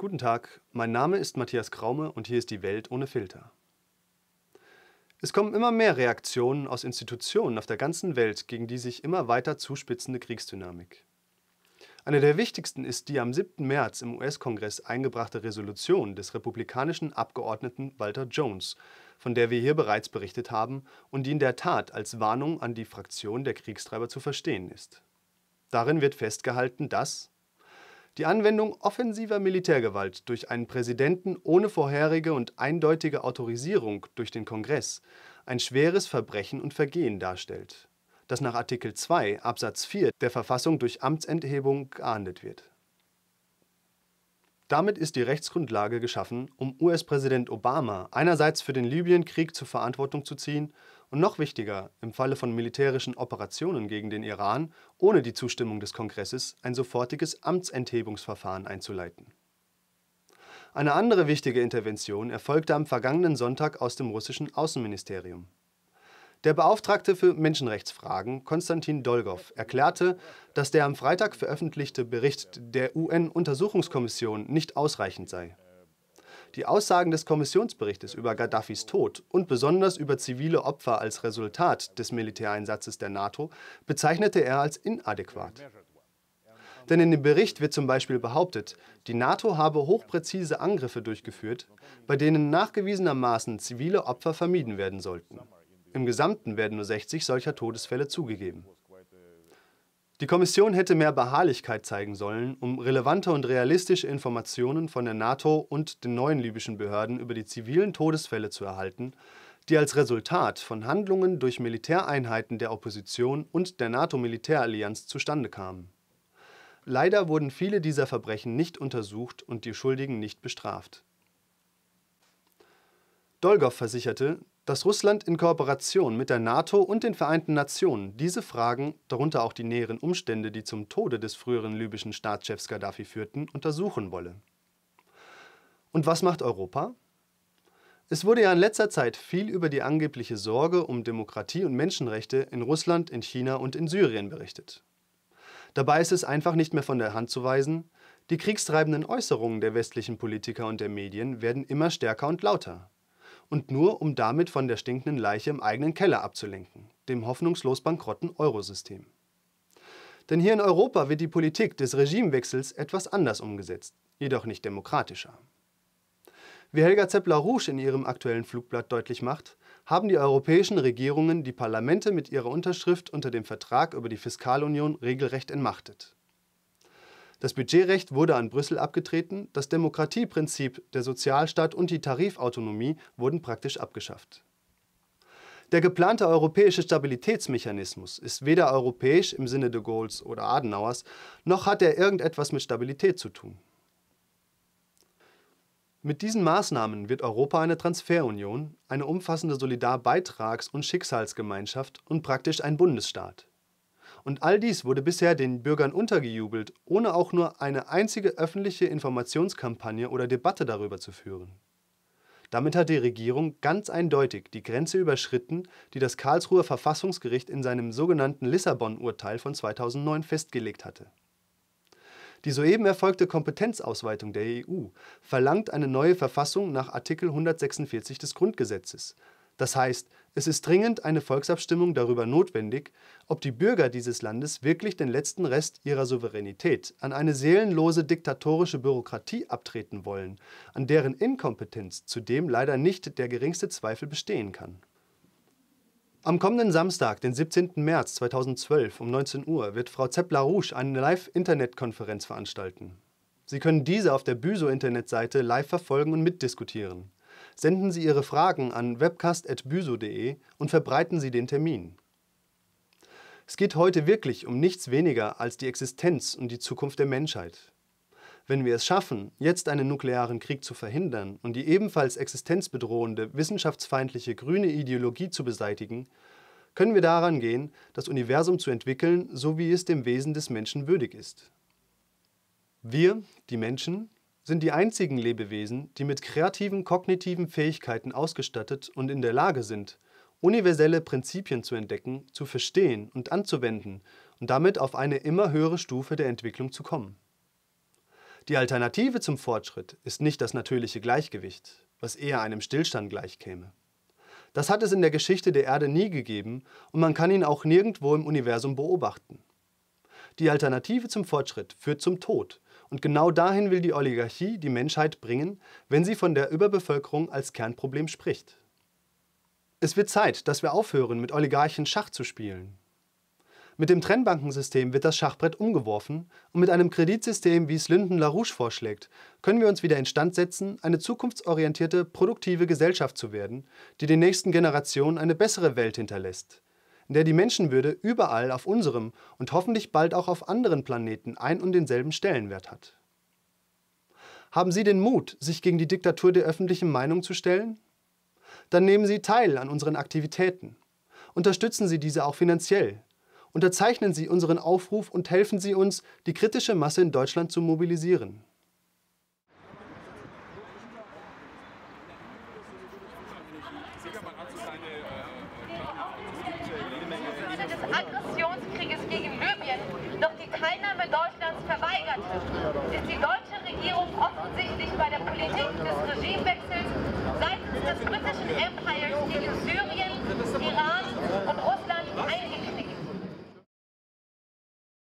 Guten Tag, mein Name ist Matthias Kraume und hier ist die Welt ohne Filter. Es kommen immer mehr Reaktionen aus Institutionen auf der ganzen Welt gegen die sich immer weiter zuspitzende Kriegsdynamik. Eine der wichtigsten ist die am 7. März im US-Kongress eingebrachte Resolution des republikanischen Abgeordneten Walter Jones, von der wir hier bereits berichtet haben und die in der Tat als Warnung an die Fraktion der Kriegstreiber zu verstehen ist. Darin wird festgehalten, dass die Anwendung offensiver Militärgewalt durch einen Präsidenten ohne vorherige und eindeutige Autorisierung durch den Kongress ein schweres Verbrechen und Vergehen darstellt, das nach Artikel 2 Absatz 4 der Verfassung durch Amtsenthebung geahndet wird. Damit ist die Rechtsgrundlage geschaffen, um US-Präsident Obama einerseits für den Libyen-Krieg zur Verantwortung zu ziehen und noch wichtiger, im Falle von militärischen Operationen gegen den Iran ohne die Zustimmung des Kongresses ein sofortiges Amtsenthebungsverfahren einzuleiten. Eine andere wichtige Intervention erfolgte am vergangenen Sonntag aus dem russischen Außenministerium. Der Beauftragte für Menschenrechtsfragen, Konstantin Dolgov, erklärte, dass der am Freitag veröffentlichte Bericht der UN-Untersuchungskommission nicht ausreichend sei. Die Aussagen des Kommissionsberichtes über Gaddafis Tod und besonders über zivile Opfer als Resultat des Militäreinsatzes der NATO bezeichnete er als inadäquat. Denn in dem Bericht wird zum Beispiel behauptet, die NATO habe hochpräzise Angriffe durchgeführt, bei denen nachgewiesenermaßen zivile Opfer vermieden werden sollten. Im Gesamten werden nur 60 solcher Todesfälle zugegeben. Die Kommission hätte mehr Beharrlichkeit zeigen sollen, um relevante und realistische Informationen von der NATO und den neuen libyschen Behörden über die zivilen Todesfälle zu erhalten, die als Resultat von Handlungen durch Militäreinheiten der Opposition und der NATO-Militärallianz zustande kamen. Leider wurden viele dieser Verbrechen nicht untersucht und die Schuldigen nicht bestraft. Dolgov versicherte, dass Russland in Kooperation mit der NATO und den Vereinten Nationen diese Fragen, darunter auch die näheren Umstände, die zum Tode des früheren libyschen Staatschefs Gaddafi führten, untersuchen wolle. Und was macht Europa? Es wurde ja in letzter Zeit viel über die angebliche Sorge um Demokratie und Menschenrechte in Russland, in China und in Syrien berichtet. Dabei ist es einfach nicht mehr von der Hand zu weisen, die kriegstreibenden Äußerungen der westlichen Politiker und der Medien werden immer stärker und lauter und nur um damit von der stinkenden Leiche im eigenen Keller abzulenken, dem hoffnungslos bankrotten Eurosystem. Denn hier in Europa wird die Politik des Regimewechsels etwas anders umgesetzt, jedoch nicht demokratischer. Wie Helga zeppler rouge in ihrem aktuellen Flugblatt deutlich macht, haben die europäischen Regierungen die Parlamente mit ihrer Unterschrift unter dem Vertrag über die Fiskalunion regelrecht entmachtet. Das Budgetrecht wurde an Brüssel abgetreten, das Demokratieprinzip, der Sozialstaat und die Tarifautonomie wurden praktisch abgeschafft. Der geplante europäische Stabilitätsmechanismus ist weder europäisch im Sinne de Gaulles oder Adenauers, noch hat er irgendetwas mit Stabilität zu tun. Mit diesen Maßnahmen wird Europa eine Transferunion, eine umfassende Solidarbeitrags- und Schicksalsgemeinschaft und praktisch ein Bundesstaat. Und all dies wurde bisher den Bürgern untergejubelt, ohne auch nur eine einzige öffentliche Informationskampagne oder Debatte darüber zu führen. Damit hat die Regierung ganz eindeutig die Grenze überschritten, die das Karlsruher Verfassungsgericht in seinem sogenannten Lissabon-Urteil von 2009 festgelegt hatte. Die soeben erfolgte Kompetenzausweitung der EU verlangt eine neue Verfassung nach Artikel 146 des Grundgesetzes, das heißt, es ist dringend eine Volksabstimmung darüber notwendig, ob die Bürger dieses Landes wirklich den letzten Rest ihrer Souveränität an eine seelenlose diktatorische Bürokratie abtreten wollen, an deren Inkompetenz zudem leider nicht der geringste Zweifel bestehen kann. Am kommenden Samstag, den 17. März 2012 um 19 Uhr, wird Frau Zepp-Larouche eine Live-Internet-Konferenz veranstalten. Sie können diese auf der Büso-Internetseite live verfolgen und mitdiskutieren. Senden Sie Ihre Fragen an webcast.byso.de und verbreiten Sie den Termin. Es geht heute wirklich um nichts weniger als die Existenz und die Zukunft der Menschheit. Wenn wir es schaffen, jetzt einen nuklearen Krieg zu verhindern und die ebenfalls existenzbedrohende, wissenschaftsfeindliche grüne Ideologie zu beseitigen, können wir daran gehen, das Universum zu entwickeln, so wie es dem Wesen des Menschen würdig ist. Wir, die Menschen, sind die einzigen Lebewesen, die mit kreativen kognitiven Fähigkeiten ausgestattet und in der Lage sind, universelle Prinzipien zu entdecken, zu verstehen und anzuwenden und damit auf eine immer höhere Stufe der Entwicklung zu kommen. Die Alternative zum Fortschritt ist nicht das natürliche Gleichgewicht, was eher einem Stillstand gleichkäme. Das hat es in der Geschichte der Erde nie gegeben und man kann ihn auch nirgendwo im Universum beobachten. Die Alternative zum Fortschritt führt zum Tod und genau dahin will die Oligarchie die Menschheit bringen, wenn sie von der Überbevölkerung als Kernproblem spricht. Es wird Zeit, dass wir aufhören, mit Oligarchen Schach zu spielen. Mit dem Trennbankensystem wird das Schachbrett umgeworfen und mit einem Kreditsystem, wie es Lyndon LaRouche vorschlägt, können wir uns wieder instand setzen, eine zukunftsorientierte, produktive Gesellschaft zu werden, die den nächsten Generationen eine bessere Welt hinterlässt, in der die Menschenwürde überall auf unserem und hoffentlich bald auch auf anderen Planeten ein und denselben Stellenwert hat. Haben Sie den Mut, sich gegen die Diktatur der öffentlichen Meinung zu stellen? Dann nehmen Sie teil an unseren Aktivitäten. Unterstützen Sie diese auch finanziell. Unterzeichnen Sie unseren Aufruf und helfen Sie uns, die kritische Masse in Deutschland zu mobilisieren. Sieger mal an zu seine äh, Weltkrieges gegen Libyen doch die Teilnahme Deutschlands verweigerte, ist die Deutsche